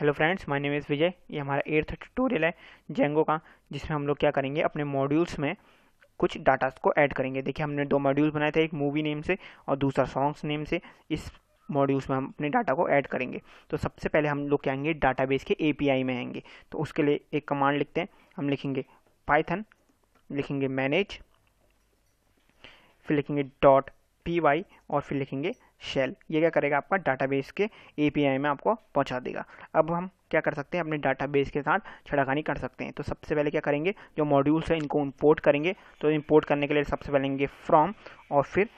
hello friends my name is Vijay ये हमारा eighth tutorial है जेंगो का जिसमें हम लोग क्या करेंगे अपने मॉड्यूल्स में कुछ डाटास को ऐड करेंगे देखिए हमने दो मॉड्यूल्स बनाए थे एक मूवी नेम से और दूसरा सॉन्ग्स नेम से इस मॉड्यूल्स में हम अपने डाटा को ऐड करेंगे तो सबसे पहले हम लोग क्या आएंगे डाटा के ए में आएंगे तो उसके लिए एक कमांड लिखते हैं हम लिखेंगे पाइथन लिखेंगे मैनेज फिर लिखेंगे डॉट पी वाई और फिर लिखेंगे शेल ये क्या करेगा आपका डाटाबेस के आई में आपको पहुंचा देगा अब हम क्या कर सकते हैं अपने डाटाबेस के साथ छड़ाखानी कर सकते हैं तो सबसे पहले क्या करेंगे जो मॉड्यूल्स हैं इनको इम्पोर्ट करेंगे तो इम्पोर्ट करने के लिए सबसे पहले लेंगे फ्रॉम और फिर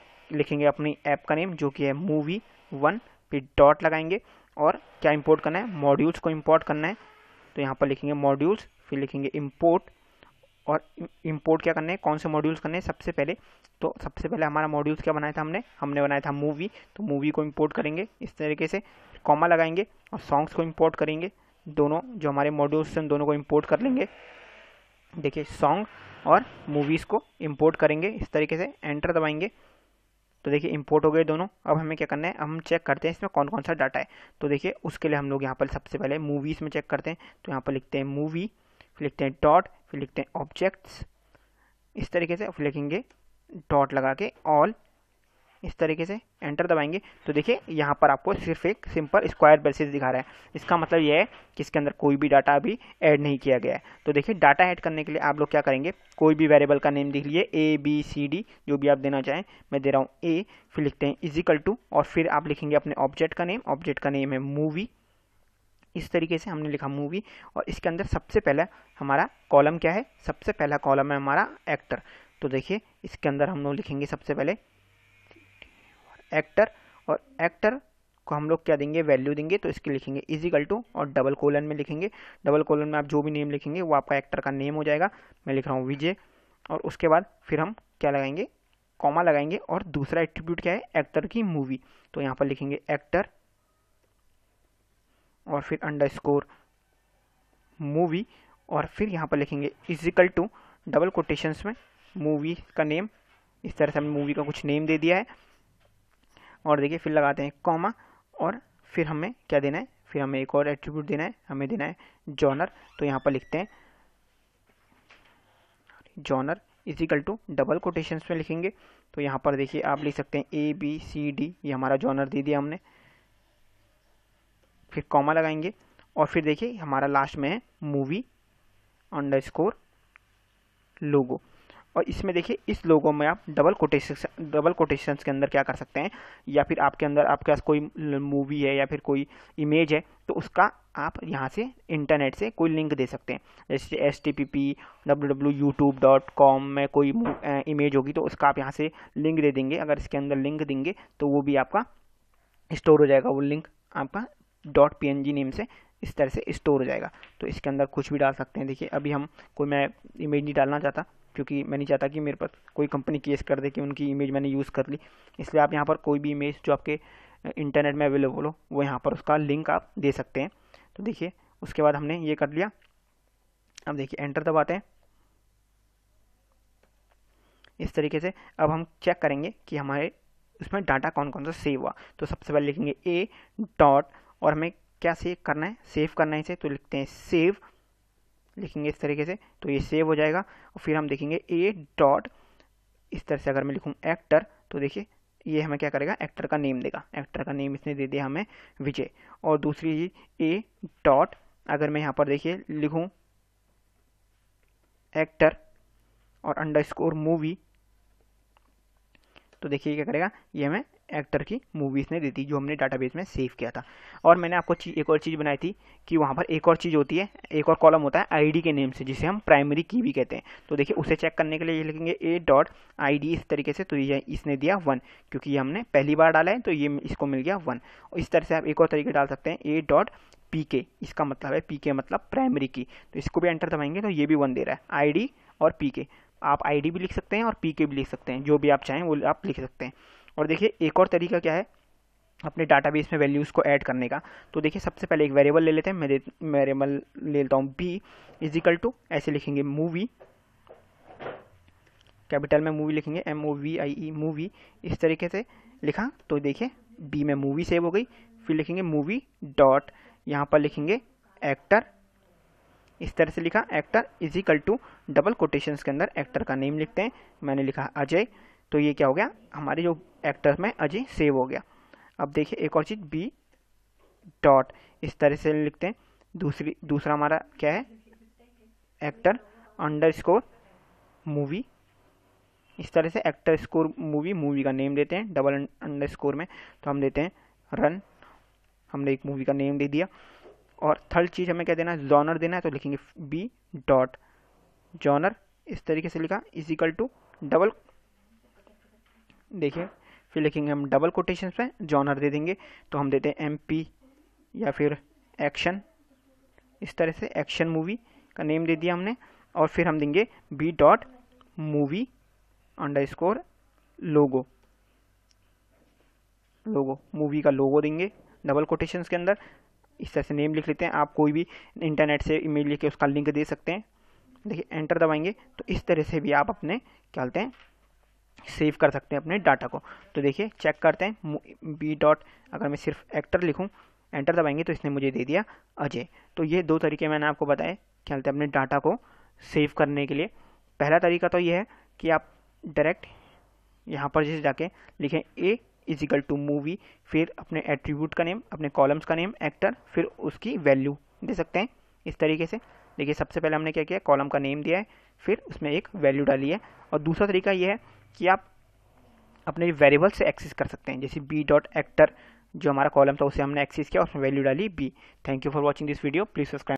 लिखेंगे अपनी ऐप का नेम जो कि है मूवी वन फिर डॉट लगाएंगे और क्या इम्पोर्ट करना है मॉड्यूल्स को इम्पोर्ट करना है तो यहाँ पर लिखेंगे मॉड्यूल्स फिर लिखेंगे इम्पोर्ट और इंपोर्ट क्या करने हैं कौन से मॉड्यूल्स करने हैं सबसे पहले तो सबसे पहले हमारा मॉड्यूल्स क्या बनाया था हमने हमने बनाया था मूवी तो मूवी को इंपोर्ट करेंगे इस तरीके से कॉमा लगाएंगे और सॉन्ग्स को इंपोर्ट करेंगे दोनों जो हमारे मॉड्यूल्स हैं दोनों को इम्पोर्ट कर लेंगे देखिए सॉन्ग और मूवीज़ को इम्पोर्ट करेंगे इस तरीके से एंटर दबाएंगे तो देखिए इम्पोर्ट हो गए दोनों अब हमें क्या करना है हम चेक करते हैं इसमें कौन कौन सा डाटा है तो देखिए उसके लिए हम लोग यहाँ पर सबसे पहले मूवीज़ में चेक करते हैं तो यहाँ पर लिखते हैं मूवी फिर लिखते हैं डॉट फिर लिखते हैं ऑब्जेक्ट्स इस तरीके से फिर लिखेंगे डॉट लगा के ऑल इस तरीके से एंटर दबाएंगे तो देखिए यहाँ पर आपको सिर्फ एक सिंपल स्क्वायर बेसिस दिखा रहा है इसका मतलब यह है कि इसके अंदर कोई भी डाटा अभी ऐड नहीं किया गया है तो देखिए डाटा ऐड करने के लिए आप लोग क्या करेंगे कोई भी वेरिएबल का नेम लिख लिए ए बी सी डी जो भी आप देना चाहें मैं दे रहा हूँ ए फिर लिखते हैं इजिकल टू और फिर आप लिखेंगे अपने ऑब्जेक्ट का नेम ऑब्जेक्ट का नेम है मूवी इस तरीके से हमने लिखा मूवी और इसके अंदर सबसे पहला हमारा कॉलम क्या है सबसे पहला कॉलम है हमारा एक्टर तो देखिए इसके अंदर हम लोग लिखेंगे सबसे पहले एक्टर और एक्टर को हम लोग क्या देंगे वैल्यू देंगे तो इसके लिखेंगे इजिकल टू और डबल कोलन में लिखेंगे डबल कोलन में आप जो भी नेम लिखेंगे वो आपका एक्टर का नेम हो जाएगा मैं लिख रहा हूँ विजय और उसके बाद फिर हम क्या लगाएंगे कॉमा लगाएंगे और दूसरा एट्रीब्यूट क्या है एक्टर की मूवी तो यहाँ पर लिखेंगे एक्टर और फिर अंडर स्कोर मूवी और फिर यहाँ पर लिखेंगे इजिकल टू डबल कोटेशंस में मूवी का नेम इस तरह से हमने मूवी का कुछ नेम दे दिया है और देखिए फिर लगाते हैं कॉमा और फिर हमें क्या देना है फिर हमें एक और एट्रीब्यूट देना है हमें देना है जॉनर तो यहाँ पर लिखते हैं genre equal to double quotations में लिखेंगे तो यहाँ पर देखिए आप लिख सकते हैं ए बी सी डी ये हमारा जॉनर दे दिया हमने फिर कॉमा लगाएंगे और फिर देखिए हमारा लास्ट में है मूवी अंडर स्कोर लोगो और इसमें देखिए इस लोगो में आप डबल कोटेशन डबल कोटेशंस के अंदर क्या कर सकते हैं या फिर आपके अंदर आपके पास कोई मूवी है या फिर कोई इमेज है तो उसका आप यहाँ से इंटरनेट से कोई लिंक दे सकते हैं जैसे S T P P W W YouTube dot com में कोई इमेज होगी तो उसका आप यहाँ से लिंक दे देंगे अगर इसके अंदर लिंक देंगे तो वो भी आपका स्टोर हो जाएगा वो लिंक आपका डॉट पी नेम से इस तरह से स्टोर हो जाएगा तो इसके अंदर कुछ भी डाल सकते हैं देखिए अभी हम कोई मैं इमेज नहीं डालना चाहता क्योंकि मैं नहीं चाहता कि मेरे पास कोई कंपनी केस कर दे कि उनकी इमेज मैंने यूज़ कर ली इसलिए आप यहाँ पर कोई भी इमेज जो आपके इंटरनेट में अवेलेबल हो वो यहाँ पर उसका लिंक आप दे सकते हैं तो देखिए उसके बाद हमने ये कर लिया अब देखिए एंटर दबाते हैं इस तरीके से अब हम चेक करेंगे कि हमारे उसमें डाटा कौन कौन सा सेव हुआ तो सबसे पहले लिखेंगे ए डॉट और हमें क्या सेव करना है सेव करना है इसे तो लिखते हैं सेव लिखेंगे इस तरीके से तो ये सेव हो जाएगा और फिर हम देखेंगे ए डॉट इस तरह से अगर मैं लिखूँ एक्टर तो देखिए ये हमें क्या करेगा एक्टर का नेम देगा एक्टर का नेम इसने दे दिया हमें विजय और दूसरी चीज ए डॉट अगर मैं यहाँ पर देखिए लिखूँ एक्टर और अंडर स्कोर मूवी तो देखिए क्या करेगा ये हमें एक्टर की मूवीज़ ने दी थी जो हमने डाटाबेस में सेव किया था और मैंने आपको चीज़ एक और चीज़ बनाई थी कि वहाँ पर एक और चीज़ होती है एक और कॉलम होता है आईडी के नेम से जिसे हम प्राइमरी की भी कहते हैं तो देखिए उसे चेक करने के लिए ये लिखेंगे ए डॉट आई इस तरीके से तो ये इसने दिया वन क्योंकि ये हमने पहली बार डाला है तो ये इसको मिल गया वन इस तरह से आप एक और तरीके डाल सकते हैं ए डॉट पी के इसका मतलब है पी के मतलब प्राइमरी की तो इसको भी एंटर दबाएंगे तो ये भी वन दे रहा है आई और पी के आप आई भी लिख सकते हैं और पी के भी लिख सकते हैं जो भी आप चाहें वो आप लिख सकते हैं और देखिए एक और तरीका क्या है अपने डाटाबेस में वैल्यूज़ को ऐड करने का तो देखिए सबसे पहले एक वेरिएबल ले लेते हैं मैं वेरिएबल ले लेता हूँ बी इजिकल टू ऐसे लिखेंगे मूवी कैपिटल में मूवी लिखेंगे M O V I E movie इस तरीके से लिखा तो देखिए बी में मूवी सेव हो गई फिर लिखेंगे मूवी डॉट यहाँ पर लिखेंगे एक्टर इस तरह से लिखा actor equal to double quotations के अंदर एक्टर का नेम लिखते हैं मैंने लिखा अजय तो ये क्या हो गया हमारी जो एक्टर में अजय सेव हो गया अब देखिए एक और चीज़ बी डॉट इस तरह से लिखते हैं दूसरी दूसरा हमारा क्या है एक्टर अंडर स्कोर मूवी इस तरह से एक्टर स्कोर मूवी मूवी का नेम देते हैं डबल अंडर स्कोर में तो हम देते हैं रन हमने एक मूवी का नेम दे दिया और थर्ड चीज़ हमें क्या देना है जॉनर देना है तो लिखेंगे बी डॉट जॉनर इस तरीके से लिखा इजिकल टू डबल देखिए फिर लिखेंगे हम डबल कोटेशन पे जॉनर दे देंगे तो हम देते हैं एम पी या फिर एक्शन इस तरह से एक्शन मूवी का नेम दे दिया हमने और फिर हम देंगे B dot movie underscore logo logo movie का लोगो देंगे डबल कोटेशन के अंदर इस तरह से नेम लिख लेते हैं आप कोई भी इंटरनेट से ईमेल लेके उसका लिंक दे सकते हैं देखिए एंटर दबाएंगे तो इस तरह से भी आप अपने क्या हैं सेव कर सकते हैं अपने डाटा को तो देखिए चेक करते हैं बी डॉट अगर मैं सिर्फ एक्टर लिखूँ एंटर दबाएंगे तो इसने मुझे दे दिया अजय तो ये दो तरीके मैंने आपको बताए क्या बोलते हैं अपने डाटा को सेव करने के लिए पहला तरीका तो ये है कि आप डायरेक्ट यहाँ पर जैसे जाके लिखें ए इजिकल टू मूवी फिर अपने एट्रीब्यूट का नेम अपने कॉलम्स का नेम एक्टर फिर उसकी वैल्यू दे सकते हैं इस तरीके से देखिए सबसे पहले हमने क्या किया कॉलम का नेम दिया है फिर उसमें एक वैल्यू डाली है और दूसरा तरीका ये है कि आप अपने वेरिएबल से एक्सेस कर सकते हैं जैसे बी डॉट एक्टर जो हमारा कॉलम था उसे हमने एक्सेस किया उसमें वैल्यू डाली B thank you for watching this video please subscribe